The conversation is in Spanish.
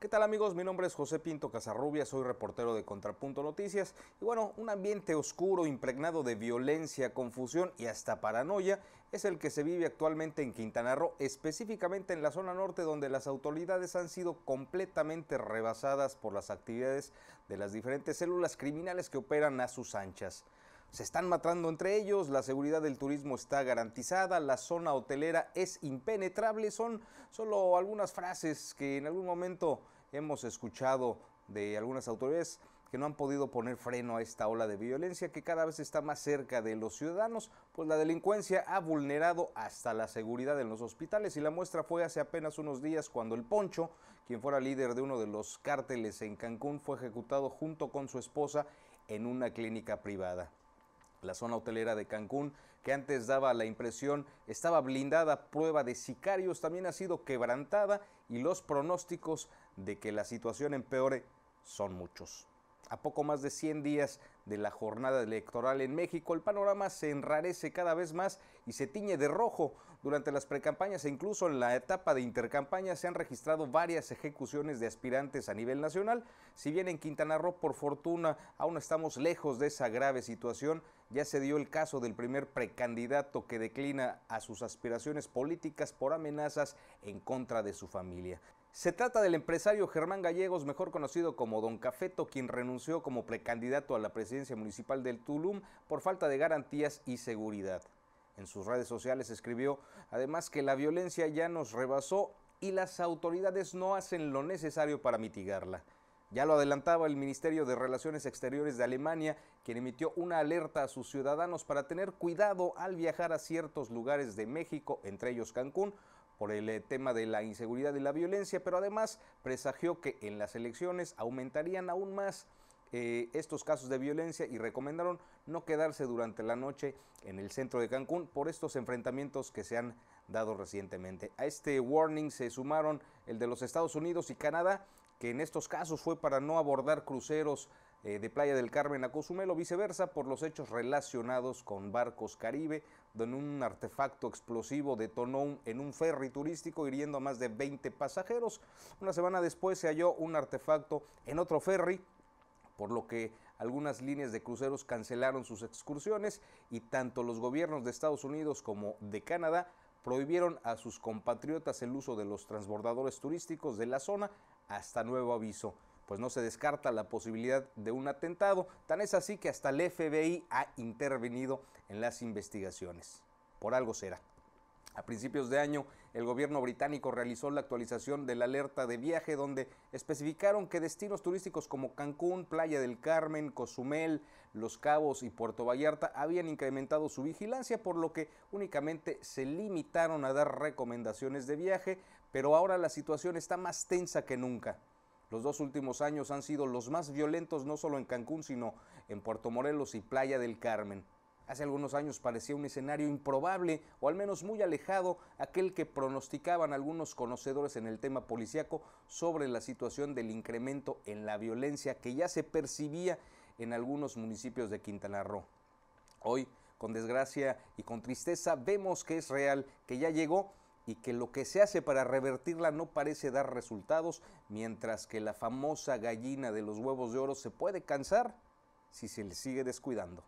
¿Qué tal amigos? Mi nombre es José Pinto Casarrubia, soy reportero de Contrapunto Noticias y bueno, un ambiente oscuro impregnado de violencia, confusión y hasta paranoia es el que se vive actualmente en Quintana Roo, específicamente en la zona norte donde las autoridades han sido completamente rebasadas por las actividades de las diferentes células criminales que operan a sus anchas. Se están matando entre ellos, la seguridad del turismo está garantizada, la zona hotelera es impenetrable, son solo algunas frases que en algún momento hemos escuchado de algunas autoridades que no han podido poner freno a esta ola de violencia que cada vez está más cerca de los ciudadanos, pues la delincuencia ha vulnerado hasta la seguridad en los hospitales y la muestra fue hace apenas unos días cuando el Poncho, quien fuera líder de uno de los cárteles en Cancún, fue ejecutado junto con su esposa en una clínica privada. La zona hotelera de Cancún, que antes daba la impresión estaba blindada prueba de sicarios, también ha sido quebrantada y los pronósticos de que la situación empeore son muchos. A poco más de 100 días de la jornada electoral en México, el panorama se enrarece cada vez más y se tiñe de rojo. Durante las precampañas e incluso en la etapa de intercampaña se han registrado varias ejecuciones de aspirantes a nivel nacional. Si bien en Quintana Roo, por fortuna, aún estamos lejos de esa grave situación, ya se dio el caso del primer precandidato que declina a sus aspiraciones políticas por amenazas en contra de su familia. Se trata del empresario Germán Gallegos, mejor conocido como Don Cafeto, quien renunció como precandidato a la presidencia municipal del Tulum por falta de garantías y seguridad. En sus redes sociales escribió, además, que la violencia ya nos rebasó y las autoridades no hacen lo necesario para mitigarla. Ya lo adelantaba el Ministerio de Relaciones Exteriores de Alemania, quien emitió una alerta a sus ciudadanos para tener cuidado al viajar a ciertos lugares de México, entre ellos Cancún, por el eh, tema de la inseguridad y la violencia, pero además presagió que en las elecciones aumentarían aún más eh, estos casos de violencia y recomendaron no quedarse durante la noche en el centro de Cancún por estos enfrentamientos que se han dado recientemente. A este warning se sumaron el de los Estados Unidos y Canadá, que en estos casos fue para no abordar cruceros eh, de Playa del Carmen a Cozumel o viceversa por los hechos relacionados con barcos Caribe, donde un artefacto explosivo detonó en un ferry turístico hiriendo a más de 20 pasajeros. Una semana después se halló un artefacto en otro ferry por lo que algunas líneas de cruceros cancelaron sus excursiones y tanto los gobiernos de Estados Unidos como de Canadá prohibieron a sus compatriotas el uso de los transbordadores turísticos de la zona hasta nuevo aviso pues no se descarta la posibilidad de un atentado, tan es así que hasta el FBI ha intervenido en las investigaciones. Por algo será. A principios de año, el gobierno británico realizó la actualización de la alerta de viaje donde especificaron que destinos turísticos como Cancún, Playa del Carmen, Cozumel, Los Cabos y Puerto Vallarta habían incrementado su vigilancia, por lo que únicamente se limitaron a dar recomendaciones de viaje, pero ahora la situación está más tensa que nunca. Los dos últimos años han sido los más violentos no solo en Cancún, sino en Puerto Morelos y Playa del Carmen. Hace algunos años parecía un escenario improbable o al menos muy alejado aquel que pronosticaban algunos conocedores en el tema policiaco sobre la situación del incremento en la violencia que ya se percibía en algunos municipios de Quintana Roo. Hoy, con desgracia y con tristeza, vemos que es real, que ya llegó y que lo que se hace para revertirla no parece dar resultados, mientras que la famosa gallina de los huevos de oro se puede cansar si se le sigue descuidando.